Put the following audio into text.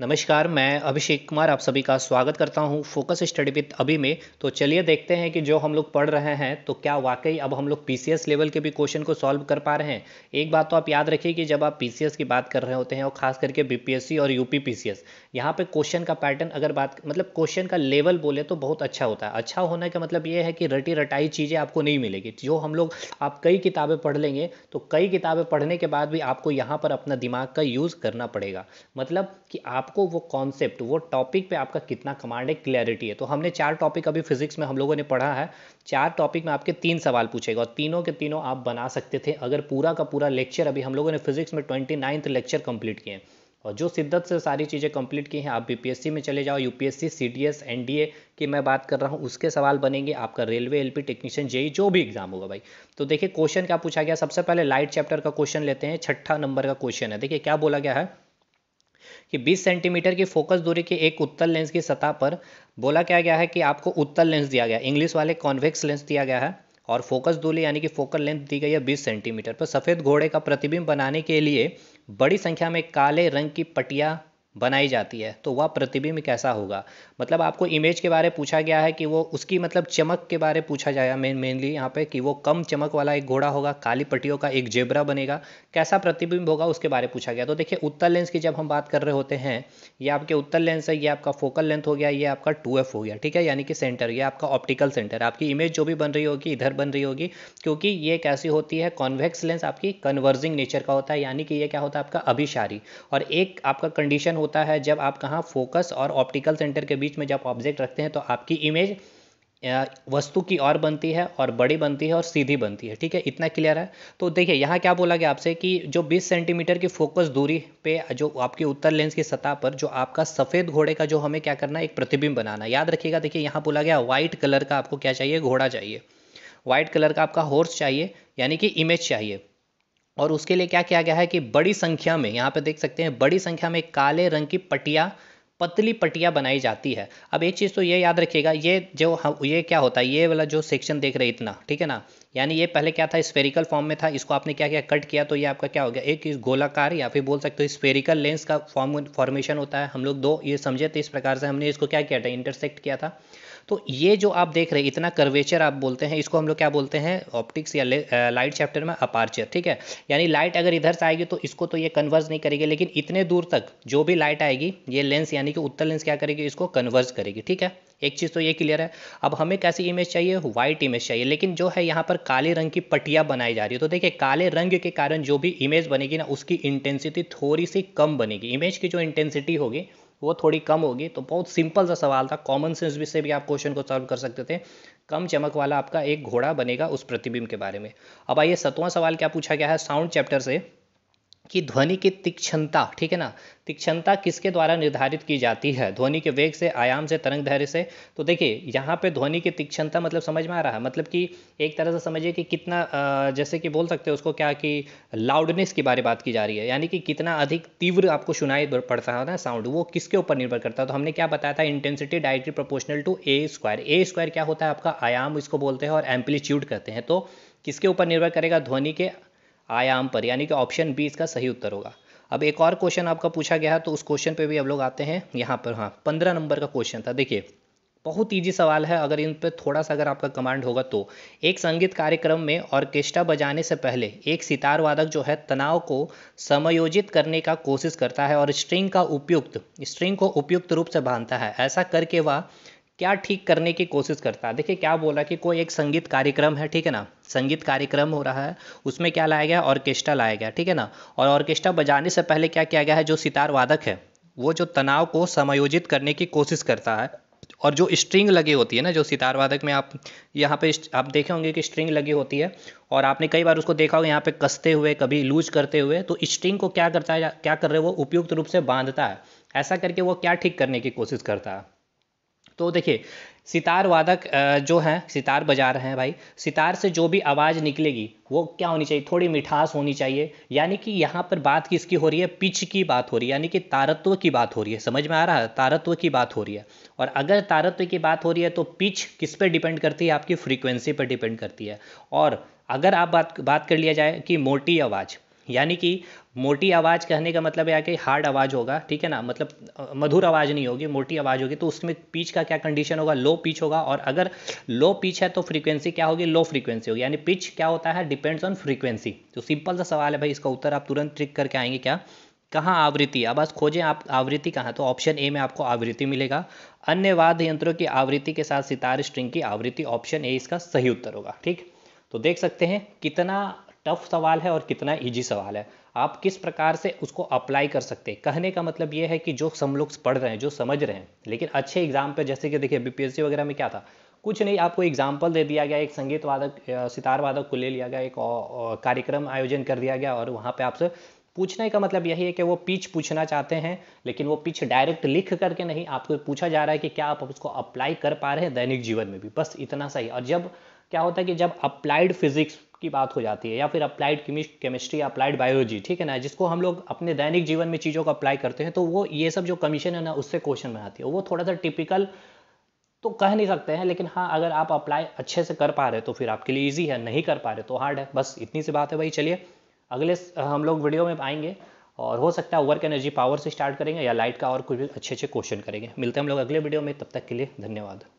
नमस्कार मैं अभिषेक कुमार आप सभी का स्वागत करता हूं फोकस स्टडी विथ अभी में तो चलिए देखते हैं कि जो हम लोग पढ़ रहे हैं तो क्या वाकई अब हम लोग पी लेवल के भी क्वेश्चन को सॉल्व कर पा रहे हैं एक बात तो आप याद रखिए कि जब आप पी की बात कर रहे होते हैं और खास करके बी और यूपी पी यहाँ पे क्वेश्चन का पैटर्न अगर बात मतलब क्वेश्चन का लेवल बोले तो बहुत अच्छा होता है अच्छा होने का मतलब ये है कि रटी रटाई चीज़ें आपको नहीं मिलेगी जो हम लोग आप कई किताबें पढ़ लेंगे तो कई किताबें पढ़ने के बाद भी आपको यहाँ पर अपना दिमाग का यूज़ करना पड़ेगा मतलब कि आप आपको वो कॉन्सेप्ट वो टॉपिक पे आपका कितना कमांड है क्लैरिटी है तो हमने चार टॉपिक अभी फिजिक्स में हम लोगों ने पढ़ा है चार टॉपिक में आपके तीन सवाल पूछेगा और तीनों के तीनों आप बना सकते थे अगर पूरा का पूरा लेक्चर अभी हम लोगों ने फिजिक्स में ट्वेंटी नाइन्थ लेक्चर कंप्लीट किए हैं और जो शिद्दत से सारी चीज़ें कंप्लीट की हैं आप बीपीएससी में चले जाओ यूपीएससी सीडीएस एनडीए की मैं बात कर रहा हूँ उसके सवाल बनेंगे आपका रेलवे एलपी टेक्नीशियन जेई जो भी एग्जाम होगा भाई तो देखिए क्वेश्चन क्या पूछा गया सबसे पहले लाइट चैप्टर का क्वेश्चन लेते हैं छठा नंबर का क्वेश्चन है देखिए क्या बोला गया है कि 20 सेंटीमीटर की फोकस दूरी के एक उत्तल लेंस की सतह पर बोला क्या गया है कि आपको उत्तल लेंस दिया गया इंग्लिश वाले कॉन्वेक्स लेंस दिया गया है और फोकस दूरी यानी कि फोकल लेंथ दी गई है 20 सेंटीमीटर पर सफ़ेद घोड़े का प्रतिबिंब बनाने के लिए बड़ी संख्या में काले रंग की पटिया बनाई जाती है तो वह प्रतिबिंब कैसा होगा मतलब आपको इमेज के बारे पूछा गया है कि वो उसकी मतलब चमक के बारे पूछा जाएगा मेन मेनली यहाँ पे कि वो कम चमक वाला एक घोड़ा होगा काली पट्टियों का एक जेबरा बनेगा कैसा प्रतिबिंब होगा उसके बारे पूछा गया तो देखिए उत्तर लेंस की जब हम बात कर रहे होते हैं ये आपके उत्तर लेंस है ये आपका फोकल लेंथ हो गया ये आपका टू हो गया ठीक है यानी कि सेंटर ये आपका ऑप्टिकल सेंटर आपकी इमेज जो भी बन रही होगी इधर बन रही होगी क्योंकि ये कैसी होती है कॉन्वेक्स लेंस आपकी कन्वर्जिंग नेचर का होता है यानी कि यह क्या होता है आपका अभिशारी और एक आपका कंडीशन होता है जब आप कहाँ फोकस और ऑप्टिकल सेंटर के बीच में जब ऑब्जेक्ट रखते हैं तो आपकी इमेज वस्तु की और बनती है और बड़ी बनती है और सीधी बनती है ठीक है इतना क्लियर है तो देखिए यहाँ क्या बोला गया आपसे कि जो 20 सेंटीमीटर की फोकस दूरी पे जो आपके उत्तर लेंस की सतह पर जो आपका सफ़ेद घोड़े का जो हमें क्या करना है एक प्रतिबिंब बनाना याद रखिएगा देखिए यहाँ बोला गया व्हाइट कलर का आपको क्या चाहिए घोड़ा चाहिए व्हाइट कलर का आपका हॉर्स चाहिए यानी कि इमेज चाहिए और उसके लिए क्या किया गया है कि बड़ी संख्या में यहाँ पे देख सकते हैं बड़ी संख्या में काले रंग की पटिया पतली पटिया बनाई जाती है अब एक चीज़ तो ये याद रखिएगा ये जो हम ये क्या होता है ये वाला जो सेक्शन देख रहे इतना ठीक है ना यानी ये पहले क्या था स्पेरिकल फॉर्म में था इसको आपने क्या क्या कट किया तो ये आपका क्या हो गया एक गोलाकार या फिर बोल सकते हो स्पेरिकल लेंस का फॉर्म फॉर्मेशन होता है हम लोग दो ये समझे थे इस प्रकार से हमने इसको क्या किया था इंटरसेक्ट किया था तो ये जो आप देख रहे हैं इतना कर्वेचर आप बोलते हैं इसको हम लोग क्या बोलते हैं ऑप्टिक्स या लाइट चैप्टर में अपार्चर ठीक है यानी लाइट अगर इधर से आएगी तो इसको तो ये कन्वर्स नहीं करेगी लेकिन इतने दूर तक जो भी लाइट आएगी ये लेंस यानी यानी कि उत्तर लेंस क्या करेगी इसको कन्वर्ज करेगी ठीक है एक चीज़ तो ये क्लियर है अब हमें कैसी इमेज चाहिए व्हाइट इमेज चाहिए लेकिन जो है यहाँ पर काले रंग की पटिया बनाई जा रही है तो देखिए काले रंग के कारण जो भी इमेज बनेगी ना उसकी इंटेंसिटी थोड़ी सी कम बनेगी इमेज की जो इंटेंसिटी होगी वो थोड़ी कम होगी तो बहुत सिंपल सा सवाल था कॉमन सेंस भी से भी आप क्वेश्चन को सॉल्व कर सकते थे कम चमक वाला आपका एक घोड़ा बनेगा उस प्रतिबिंब के बारे में अब आइए सतवां सवाल क्या पूछा गया है साउंड चैप्टर से कि ध्वनि की तीक्षणता ठीक है ना तीक्षणता किसके द्वारा निर्धारित की जाती है ध्वनि के वेग से आयाम से तरंग धैर्य से तो देखिए यहाँ पे ध्वनि की तीक्षणता मतलब समझ में आ रहा है मतलब कि एक तरह से समझिए कि कितना जैसे कि बोल सकते हैं उसको क्या कि लाउडनेस के बारे बात की जा रही है यानी कि कितना अधिक तीव्र आपको सुनाई पड़ता है ना साउंड वो किसके ऊपर निर्भर करता है तो हमने क्या बताया था intensity directly proportional to A square A square क्या होता है आपका आयाम इसको बोलते हैं और एम्पलीट्यूड कहते हैं तो किसके ऊपर निर्भर करेगा ध्वनि के आयाम पर यानी कि ऑप्शन बी इसका सही उत्तर होगा अब एक और क्वेश्चन आपका पूछा गया है तो उस क्वेश्चन पे भी अब लोग आते हैं यहाँ पर हाँ पंद्रह नंबर का क्वेश्चन था देखिए बहुत ईजी सवाल है अगर इन पर थोड़ा सा अगर आपका कमांड होगा तो एक संगीत कार्यक्रम में ऑर्केस्ट्रा बजाने से पहले एक सितार वादक जो है तनाव को समायोजित करने का कोशिश करता है और स्ट्रिंग का उपयुक्त स्ट्रिंग को उपयुक्त रूप से बांधता है ऐसा करके वह क्या ठीक करने की कोशिश करता है देखिए क्या बोला कि कोई एक संगीत कार्यक्रम है ठीक है ना संगीत कार्यक्रम हो रहा है उसमें क्या लाया गया ऑर्केस्ट्रा लाया गया ठीक है ना और ऑर्केस्ट्रा बजाने से पहले क्या किया गया है जो सितार वादक है वो जो तनाव को समायोजित करने की कोशिश करता है और जो स्ट्रिंग लगी होती है ना जो सितार वादक में आप यहाँ पे आप देखे होंगे कि स्ट्रिंग लगी होती है और आपने कई बार उसको देखा होगा यहाँ पे कसते हुए कभी लूज करते हुए तो स्ट्रिंग को क्या करता है क्या कर रहे वो उपयुक्त रूप से बांधता है ऐसा करके वो क्या ठीक करने की कोशिश करता है तो देखिए सितार वादक जो हैं सितार बजा रहे हैं भाई सितार से जो भी आवाज़ निकलेगी वो क्या होनी चाहिए थोड़ी मिठास होनी चाहिए यानी कि यहाँ पर बात किसकी हो रही है पिच की बात हो रही है यानी कि तारत्व की बात हो रही है समझ में आ रहा है तारत्व की बात हो रही है और अगर तारत्व की बात हो रही है तो पिच किस पर डिपेंड करती है आपकी फ्रीक्वेंसी पर डिपेंड करती है और अगर आप बात बात कर लिया जाए कि मोटी आवाज़ यानी कि मोटी आवाज़ कहने का मतलब है कि हार्ड आवाज़ होगा ठीक है ना मतलब मधुर आवाज़ नहीं होगी मोटी आवाज़ होगी तो उसमें पिच का क्या कंडीशन होगा लो पिच होगा और अगर लो पिच है तो फ्रीक्वेंसी क्या होगी लो फ्रीक्वेंसी होगी यानी पिच क्या होता है डिपेंड्स ऑन फ्रीक्वेंसी तो सिंपल सा सवाल है भाई इसका उत्तर आप तुरंत ट्रिक करके आएंगे क्या कहाँ आवृत्ति अब आज खोजें आप आवृत्ति कहाँ तो ऑप्शन ए में आपको आवृत्ति मिलेगा अन्य वाद्य यंत्रों की आवृत्ति के साथ सितार स्ट्रिंग की आवृत्ति ऑप्शन ए इसका सही उत्तर होगा ठीक तो देख सकते हैं कितना टफ सवाल है और कितना ईजी सवाल है आप किस प्रकार से उसको अप्लाई कर सकते हैं कहने का मतलब ये है कि जो सम लोग पढ़ रहे हैं जो समझ रहे हैं लेकिन अच्छे एग्जाम पे जैसे कि देखिए बीपीएससी वगैरह में क्या था कुछ नहीं आपको एग्जाम्पल दे दिया गया एक संगीत वादक सितार वादक को ले लिया गया एक कार्यक्रम आयोजन कर दिया गया और वहाँ पे आपसे पूछने का मतलब यही है कि वो पिच पूछना चाहते हैं लेकिन वो पिच डायरेक्ट लिख करके नहीं आपको पूछा जा रहा है कि क्या आप उसको अप्लाई कर पा रहे हैं दैनिक जीवन में भी बस इतना सही और जब क्या होता है कि जब अप्लाइड फिजिक्स की बात हो जाती है या फिर अप्लाइड केमिस्ट्री अप्लाइड बायोलॉजी ठीक है ना जिसको हम लोग अपने दैनिक जीवन में चीज़ों को अप्लाई करते हैं तो वो ये सब जो कमीशन है ना उससे क्वेश्चन में आती है वो थोड़ा सा टिपिकल तो कह नहीं सकते हैं लेकिन हाँ अगर आप अप्लाई अच्छे से कर पा रहे तो फिर आपके लिए ईजी है नहीं कर पा रहे तो हार्ड है बस इतनी सी बात है भाई चलिए अगले हम लोग वीडियो में आएंगे और हो सकता है वर्क एनर्जी पावर से स्टार्ट करेंगे या लाइट का और कुछ अच्छे अच्छे क्वेश्चन करेंगे मिलते हैं हम लोग अगले वीडियो में तब तक के लिए धन्यवाद